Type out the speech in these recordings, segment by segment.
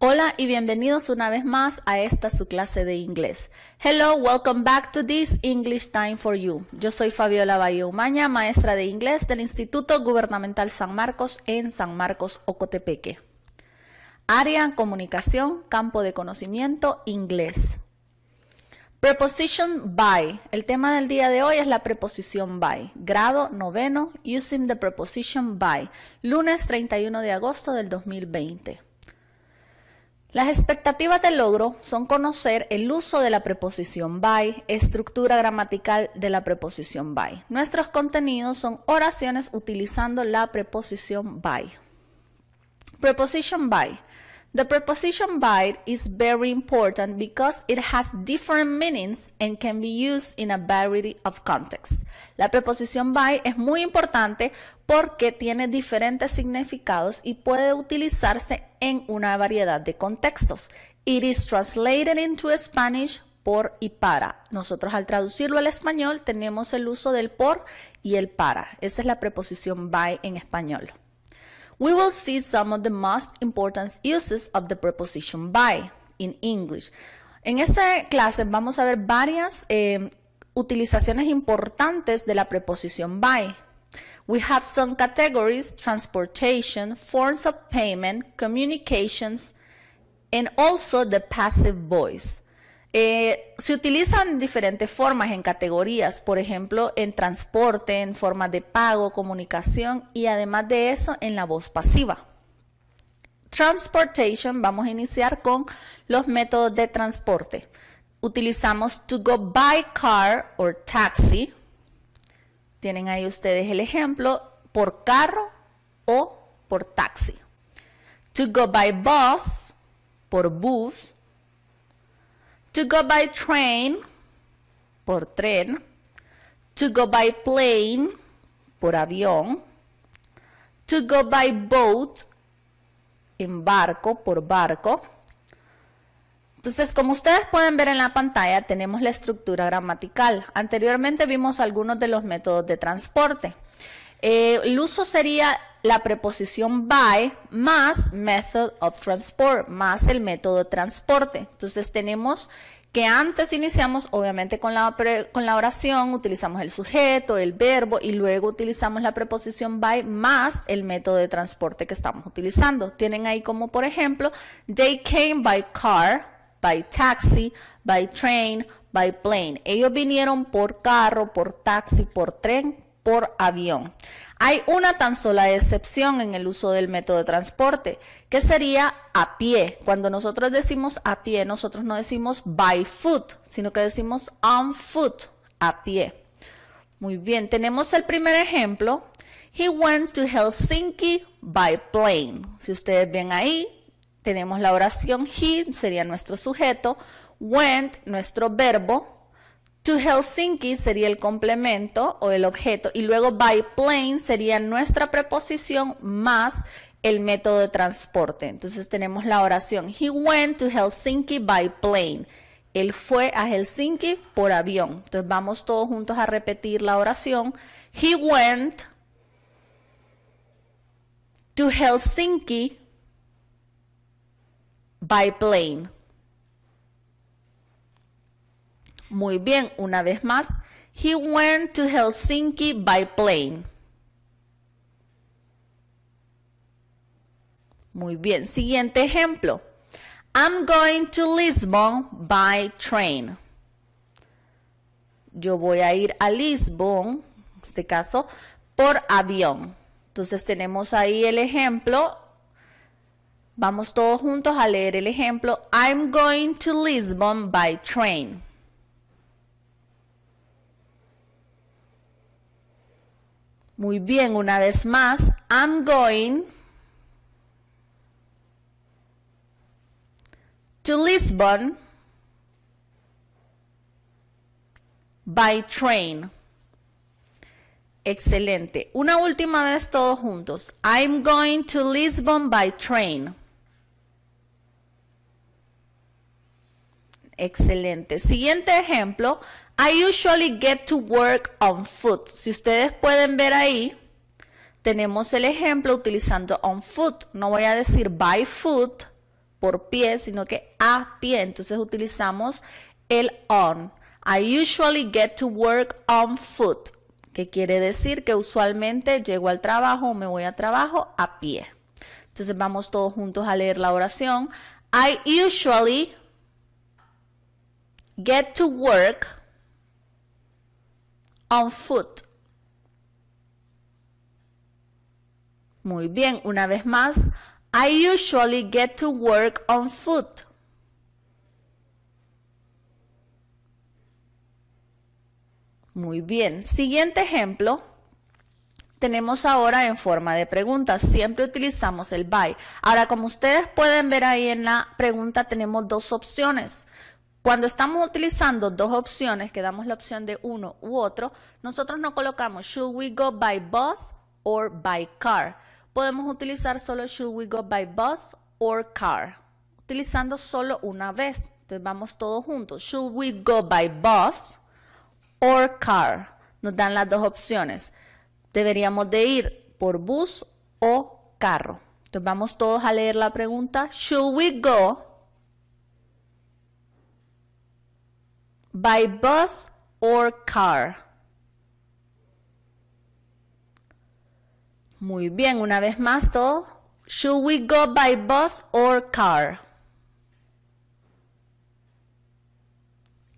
Hola y bienvenidos una vez más a esta su clase de inglés. Hello, welcome back to this English Time for You. Yo soy Fabiola Valle Umaña, maestra de inglés del Instituto Gubernamental San Marcos en San Marcos, Ocotepeque. Área comunicación, campo de conocimiento, inglés. Preposition by. El tema del día de hoy es la preposición by. Grado noveno, using the preposition by. Lunes 31 de agosto del 2020. Las expectativas de logro son conocer el uso de la preposición by, estructura gramatical de la preposición by. Nuestros contenidos son oraciones utilizando la preposición by. Preposición by The preposition by is very important because it has different meanings and can be used in a variety of contexts. La preposición by es muy importante porque tiene diferentes significados y puede utilizarse en una variedad de contextos. It is translated into Spanish por y para. Nosotros al traducirlo al español tenemos el uso del por y el para. Esa es la preposición by en español. we will see some of the most important uses of the preposition by in English. En esta clase vamos a ver varias eh, utilizaciones importantes de la preposición by. We have some categories, transportation, forms of payment, communications, and also the passive voice. Eh, se utilizan diferentes formas en categorías, por ejemplo, en transporte, en formas de pago, comunicación y además de eso en la voz pasiva. Transportation, vamos a iniciar con los métodos de transporte. Utilizamos to go by car or taxi. Tienen ahí ustedes el ejemplo por carro o por taxi. To go by bus, por bus To go by train, por tren. To go by plane, por avión. To go by boat, en barco, por barco. Entonces, como ustedes pueden ver en la pantalla, tenemos la estructura gramatical. Anteriormente vimos algunos de los métodos de transporte. Eh, el uso sería la preposición by más method of transport, más el método de transporte. Entonces tenemos que antes iniciamos obviamente con con la oración, utilizamos el sujeto, el verbo y luego utilizamos la preposición by más el método de transporte que estamos utilizando. Tienen ahí como por ejemplo, they came by car, by taxi, by train, by plane. Ellos vinieron por carro, por taxi, por tren, por avión. Hay una tan sola excepción en el uso del método de transporte, que sería a pie. Cuando nosotros decimos a pie, nosotros no decimos by foot, sino que decimos on foot, a pie. Muy bien, tenemos el primer ejemplo. He went to Helsinki by plane. Si ustedes ven ahí, tenemos la oración he, sería nuestro sujeto, went, nuestro verbo, To Helsinki sería el complemento o el objeto y luego by plane sería nuestra preposición más el método de transporte. Entonces tenemos la oración. He went to Helsinki by plane. Él fue a Helsinki por avión. Entonces vamos todos juntos a repetir la oración. He went to Helsinki by plane. Muy bien, una vez más. He went to Helsinki by plane. Muy bien, siguiente ejemplo. I'm going to Lisbon by train. Yo voy a ir a Lisbon, en este caso, por avión. Entonces tenemos ahí el ejemplo. Vamos todos juntos a leer el ejemplo. I'm going to Lisbon by train. Muy bien, una vez más, I'm going to Lisbon by train. Excelente. Una última vez todos juntos. I'm going to Lisbon by train. Excelente. Siguiente ejemplo. I usually get to work on foot. Si ustedes pueden ver ahí, tenemos el ejemplo utilizando on foot. No voy a decir by foot por pie, sino que a pie. Entonces utilizamos el on. I usually get to work on foot, que quiere decir que usualmente llego al trabajo o me voy a trabajo a pie. Entonces vamos todos juntos a leer la oración. I usually get to work on foot. Muy bien, una vez más. I usually get to work on foot. Muy bien. Siguiente ejemplo. Tenemos ahora en forma de pregunta. Siempre utilizamos el by. Ahora, como ustedes pueden ver ahí en la pregunta, tenemos dos opciones. Cuando estamos utilizando dos opciones, que damos la opción de uno u otro, nosotros no colocamos should we go by bus or by car. Podemos utilizar solo should we go by bus or car, utilizando solo una vez. Entonces vamos todos juntos. Should we go by bus or car? Nos dan las dos opciones. Deberíamos de ir por bus o carro. Entonces vamos todos a leer la pregunta. Should we go by bus or car. Muy bien, una vez más todo. Should we go by bus or car?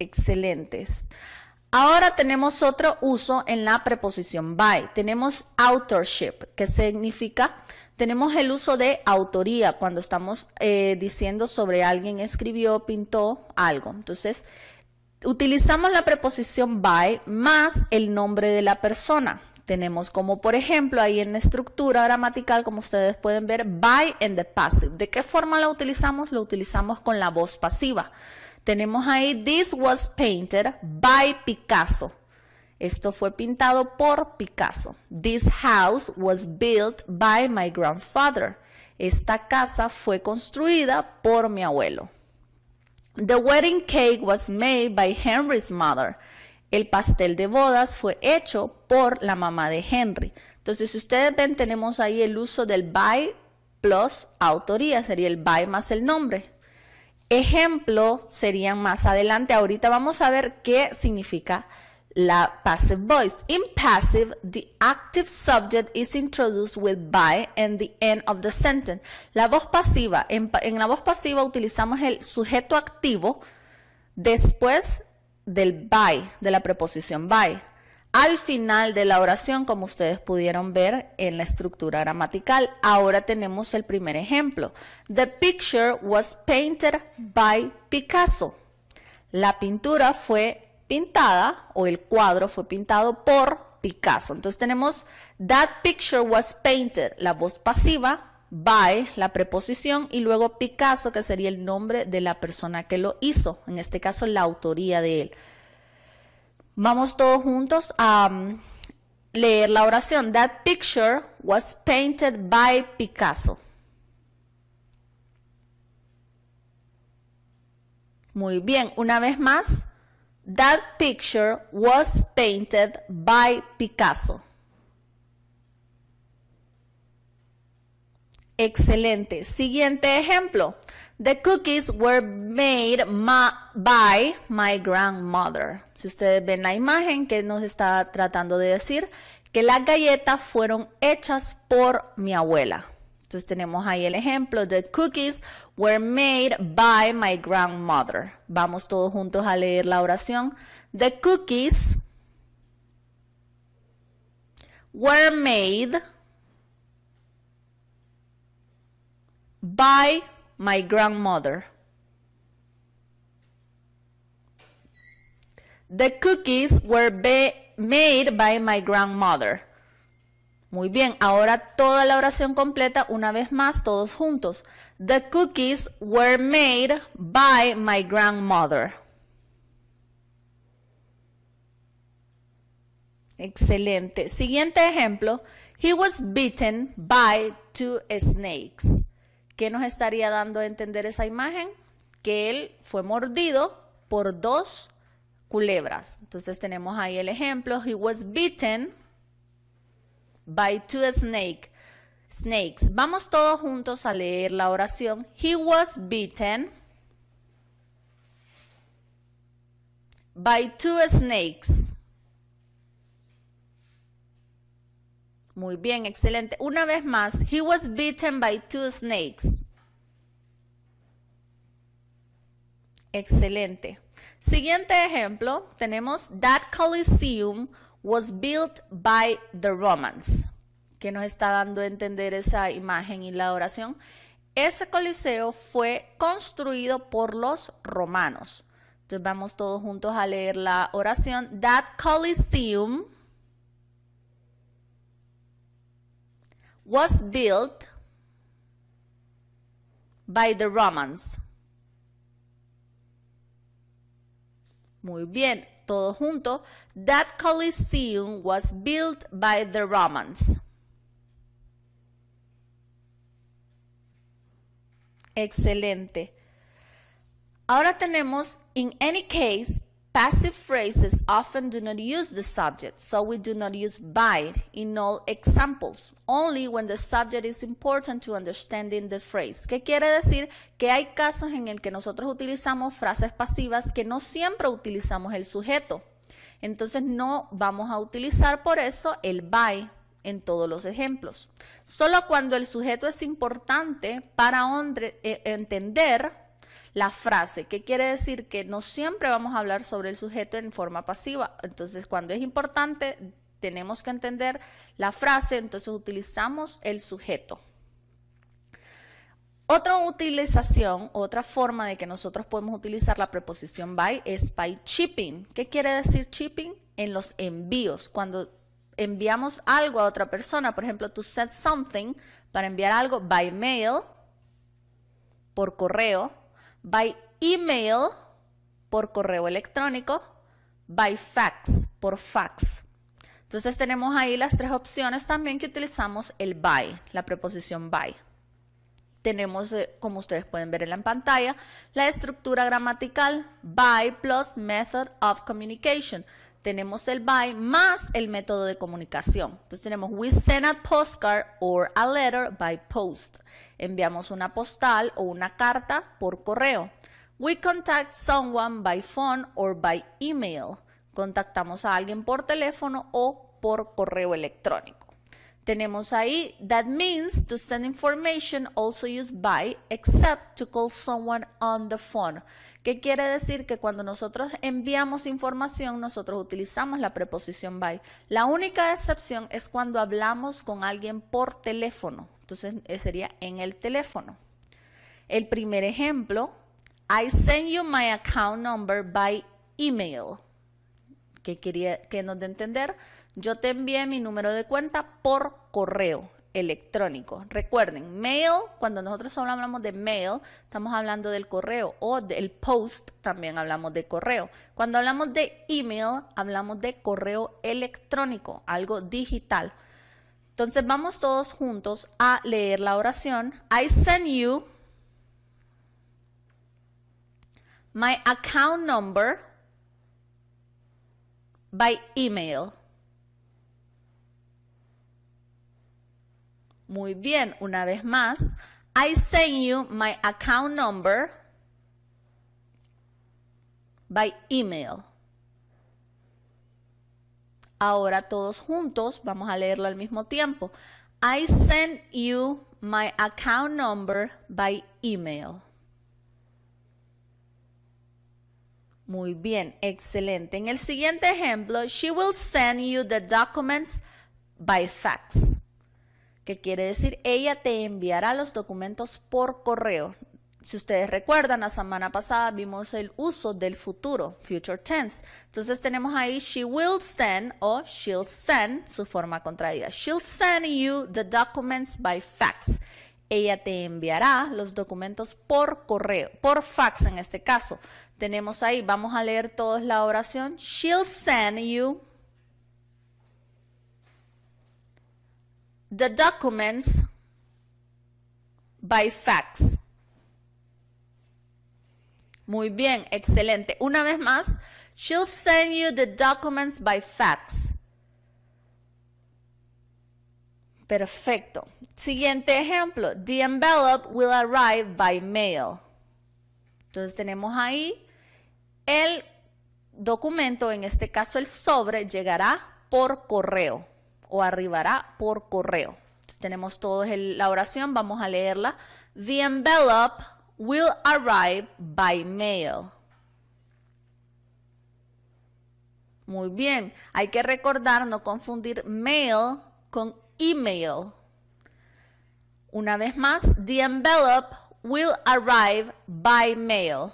Excelentes. Ahora tenemos otro uso en la preposición by. Tenemos authorship, que significa, tenemos el uso de autoría cuando estamos eh, diciendo sobre alguien escribió, pintó algo. Entonces, utilizamos la preposición by más el nombre de la persona. Tenemos como por ejemplo ahí en la estructura gramatical, como ustedes pueden ver, by in the passive. ¿De qué forma la utilizamos? Lo utilizamos con la voz pasiva. Tenemos ahí, this was painted by Picasso. Esto fue pintado por Picasso. This house was built by my grandfather. Esta casa fue construida por mi abuelo. The wedding cake was made by Henry's mother. El pastel de bodas fue hecho por la mamá de Henry. Entonces, si ustedes ven, tenemos ahí el uso del by plus autoría, sería el by más el nombre. Ejemplo serían más adelante. Ahorita vamos a ver qué significa la passive voice. In passive, the active subject is introduced with by and the end of the sentence. La voz pasiva, en, en la voz pasiva utilizamos el sujeto activo después del by, de la preposición by. Al final de la oración, como ustedes pudieron ver en la estructura gramatical, ahora tenemos el primer ejemplo. The picture was painted by Picasso. La pintura fue pintada o el cuadro fue pintado por Picasso. Entonces tenemos that picture was painted, la voz pasiva by la preposición y luego Picasso que sería el nombre de la persona que lo hizo, en este caso la autoría de él. Vamos todos juntos a um, leer la oración. That picture was painted by Picasso. Muy bien, una vez más, That picture was painted by Picasso. Excelente. Siguiente ejemplo. The cookies were made by my grandmother. Si ustedes ven la imagen que nos está tratando de decir, que las galletas fueron hechas por mi abuela. Entonces tenemos ahí el ejemplo, the cookies were made by my grandmother. Vamos todos juntos a leer la oración. The cookies were made by my grandmother. The cookies were made by my grandmother. Muy bien, ahora toda la oración completa una vez más, todos juntos. The cookies were made by my grandmother. Excelente. Siguiente ejemplo. He was beaten by two snakes. ¿Qué nos estaría dando a entender esa imagen? Que él fue mordido por dos culebras. Entonces tenemos ahí el ejemplo. He was beaten by two snake, snakes. Vamos todos juntos a leer la oración. He was beaten by two snakes. Muy bien, excelente. Una vez más, he was beaten by two snakes. Excelente. Siguiente ejemplo, tenemos that Coliseum was built by the Romans, que nos está dando a entender esa imagen y la oración. Ese coliseo fue construido por los romanos. Entonces vamos todos juntos a leer la oración. That Coliseum was built by the Romans. Muy bien todo junto. That coliseum was built by the Romans. Excelente. Ahora tenemos in any case, Passive phrases often do not use the subject, so we do not use by in all examples, only when the subject is important to understanding the phrase. ¿Qué quiere decir? Que hay casos en el que nosotros utilizamos frases pasivas que no siempre utilizamos el sujeto. Entonces no vamos a utilizar por eso el by en todos los ejemplos. Solo cuando el sujeto es importante para eh, entender la frase, que quiere decir que no siempre vamos a hablar sobre el sujeto en forma pasiva. Entonces, cuando es importante, tenemos que entender la frase, entonces utilizamos el sujeto. Otra utilización, otra forma de que nosotros podemos utilizar la preposición by es by shipping. ¿Qué quiere decir shipping? En los envíos, cuando enviamos algo a otra persona, por ejemplo, to send something para enviar algo by mail, por correo, by email por correo electrónico, by fax por fax. Entonces tenemos ahí las tres opciones también que utilizamos el by, la preposición by. Tenemos, eh, como ustedes pueden ver en la pantalla, la estructura gramatical by plus method of communication tenemos el by más el método de comunicación. Entonces tenemos we send a postcard or a letter by post. Enviamos una postal o una carta por correo. We contact someone by phone or by email. Contactamos a alguien por teléfono o por correo electrónico. Tenemos ahí, that means to send information also use by, except to call someone on the phone. ¿Qué quiere decir? Que cuando nosotros enviamos información, nosotros utilizamos la preposición by. La única excepción es cuando hablamos con alguien por teléfono. Entonces eh, sería en el teléfono. El primer ejemplo, I send you my account number by email. ¿Qué quería que nos de entender? Yo te envié mi número de cuenta por correo electrónico. Recuerden, mail, cuando nosotros solo hablamos de mail, estamos hablando del correo o del post, también hablamos de correo. Cuando hablamos de email, hablamos de correo electrónico, algo digital. Entonces vamos todos juntos a leer la oración. I send you my account number by email. Muy bien, una vez más. I send you my account number by email. Ahora todos juntos vamos a leerlo al mismo tiempo. I send you my account number by email. Muy bien, excelente. En el siguiente ejemplo, she will send you the documents by fax. ¿Qué quiere decir ella te enviará los documentos por correo. Si ustedes recuerdan, la semana pasada vimos el uso del futuro, future tense. Entonces tenemos ahí she will send o she'll send, su forma contraída. She'll send you the documents by fax. Ella te enviará los documentos por correo, por fax en este caso. Tenemos ahí, vamos a leer todos la oración. She'll send you the documents by fax. Muy bien, excelente. Una vez más, she'll send you the documents by fax. Perfecto. Siguiente ejemplo. The envelope will arrive by mail. Entonces tenemos ahí el documento, en este caso el sobre, llegará por correo o arribará por correo. tenemos todos la oración, vamos a leerla. The envelope will arrive by mail. Muy bien, hay que recordar no confundir mail con email. Una vez más, the envelope will arrive by mail.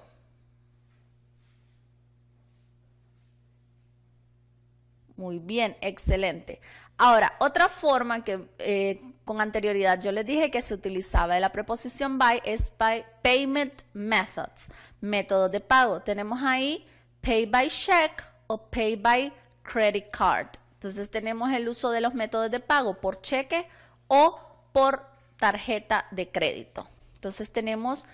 Muy bien, excelente. Ahora, otra forma que eh, con anterioridad yo les dije que se utilizaba de la preposición by es by payment methods, métodos de pago. Tenemos ahí pay by check o pay by credit card. Entonces tenemos el uso de los métodos de pago por cheque o por tarjeta de crédito. Entonces tenemos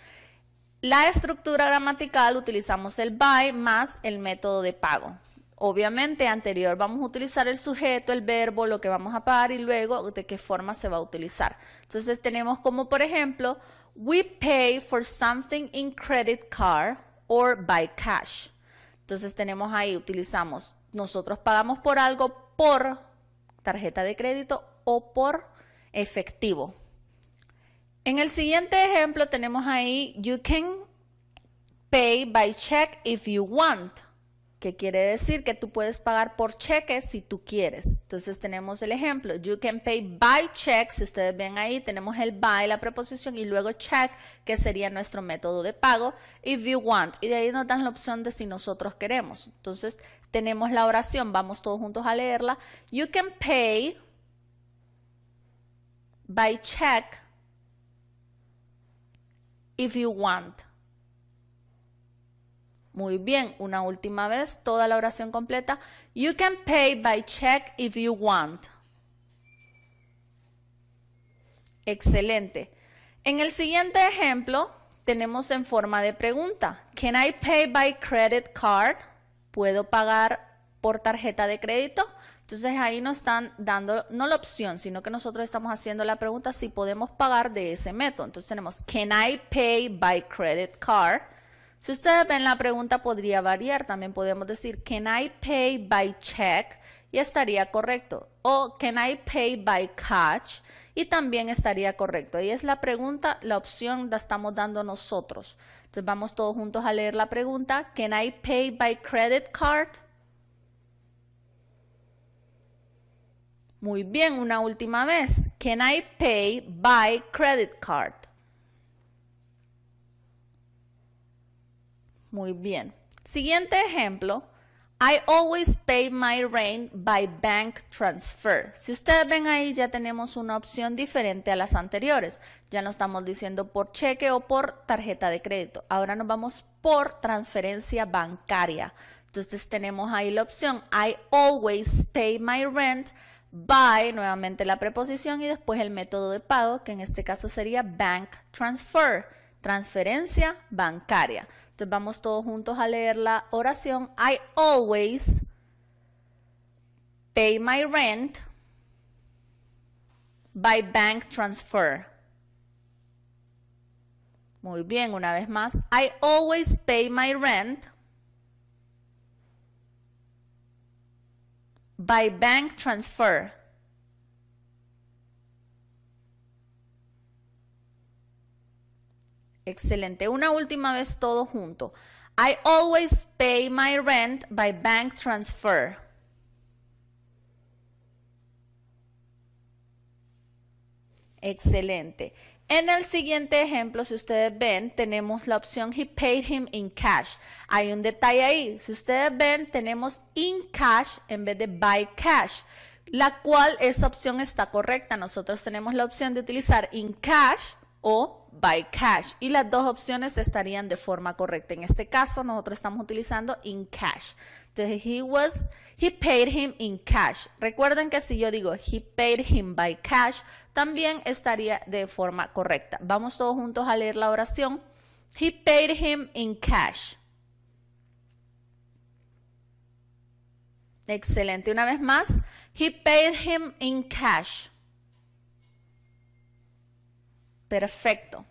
la estructura gramatical, utilizamos el by más el método de pago. Obviamente anterior vamos a utilizar el sujeto, el verbo, lo que vamos a pagar y luego de qué forma se va a utilizar. Entonces tenemos como por ejemplo, we pay for something in credit card or by cash. Entonces tenemos ahí, utilizamos, nosotros pagamos por algo por tarjeta de crédito o por efectivo. En el siguiente ejemplo tenemos ahí, you can pay by check if you want que quiere decir que tú puedes pagar por cheques si tú quieres. Entonces tenemos el ejemplo, you can pay by check, si ustedes ven ahí tenemos el by, la preposición, y luego check, que sería nuestro método de pago, if you want, y de ahí nos dan la opción de si nosotros queremos. Entonces tenemos la oración, vamos todos juntos a leerla, you can pay by check if you want. Muy bien, una última vez, toda la oración completa. You can pay by check if you want. Excelente. En el siguiente ejemplo tenemos en forma de pregunta. Can I pay by credit card? ¿Puedo pagar por tarjeta de crédito? Entonces ahí nos están dando no la opción, sino que nosotros estamos haciendo la pregunta si podemos pagar de ese método. Entonces tenemos can I pay by credit card? Si ustedes ven la pregunta podría variar, también podemos decir can I pay by check y estaría correcto o can I pay by cash y también estaría correcto. Y es la pregunta, la opción la estamos dando nosotros. Entonces vamos todos juntos a leer la pregunta, can I pay by credit card? Muy bien, una última vez. Can I pay by credit card? Muy bien. Siguiente ejemplo. I always pay my rent by bank transfer. Si ustedes ven ahí ya tenemos una opción diferente a las anteriores. Ya no estamos diciendo por cheque o por tarjeta de crédito. Ahora nos vamos por transferencia bancaria. Entonces tenemos ahí la opción I always pay my rent by, nuevamente la preposición y después el método de pago, que en este caso sería bank transfer transferencia bancaria. Entonces vamos todos juntos a leer la oración. I always pay my rent by bank transfer. Muy bien, una vez más. I always pay my rent by bank transfer. Excelente. Una última vez todo junto. I always pay my rent by bank transfer. Excelente. En el siguiente ejemplo, si ustedes ven, tenemos la opción He paid him in cash. Hay un detalle ahí. Si ustedes ven, tenemos in cash en vez de by cash, la cual esa opción está correcta. Nosotros tenemos la opción de utilizar in cash o by cash. Y las dos opciones estarían de forma correcta. En este caso, nosotros estamos utilizando in cash. Entonces, he was, he paid him in cash. Recuerden que si yo digo he paid him by cash, también estaría de forma correcta. Vamos todos juntos a leer la oración. He paid him in cash. Excelente. Una vez más, he paid him in cash. Perfecto.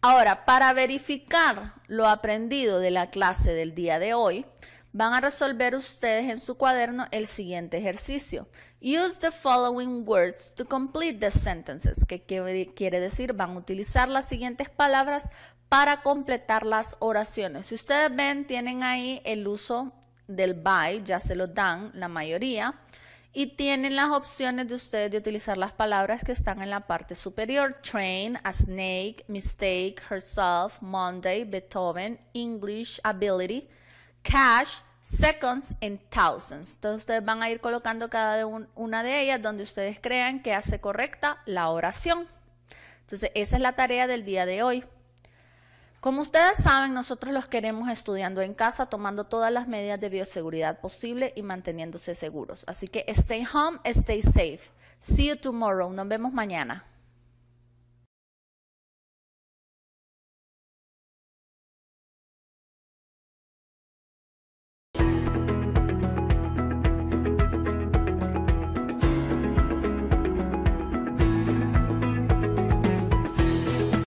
Ahora, para verificar lo aprendido de la clase del día de hoy, van a resolver ustedes en su cuaderno el siguiente ejercicio. Use the following words to complete the sentences, ¿Qué quiere decir van a utilizar las siguientes palabras para completar las oraciones. Si ustedes ven, tienen ahí el uso del by, ya se lo dan la mayoría y tienen las opciones de ustedes de utilizar las palabras que están en la parte superior. Train, a snake, mistake, herself, Monday, Beethoven, English, ability, cash, seconds and thousands. Entonces ustedes van a ir colocando cada una de ellas donde ustedes crean que hace correcta la oración. Entonces esa es la tarea del día de hoy. Como ustedes saben, nosotros los queremos estudiando en casa, tomando todas las medidas de bioseguridad posible y manteniéndose seguros. Así que stay home, stay safe. See you tomorrow. Nos vemos mañana.